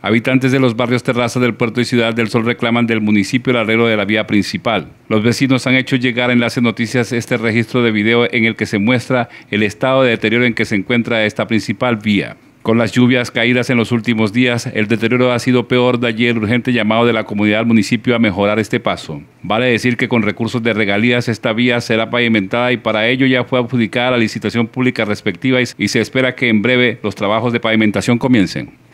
Habitantes de los barrios Terraza del Puerto y Ciudad del Sol reclaman del municipio el arreglo de la vía principal. Los vecinos han hecho llegar en Enlace Noticias este registro de video en el que se muestra el estado de deterioro en que se encuentra esta principal vía. Con las lluvias caídas en los últimos días, el deterioro ha sido peor de allí el urgente llamado de la comunidad al municipio a mejorar este paso. Vale decir que con recursos de regalías esta vía será pavimentada y para ello ya fue adjudicada la licitación pública respectiva y se espera que en breve los trabajos de pavimentación comiencen.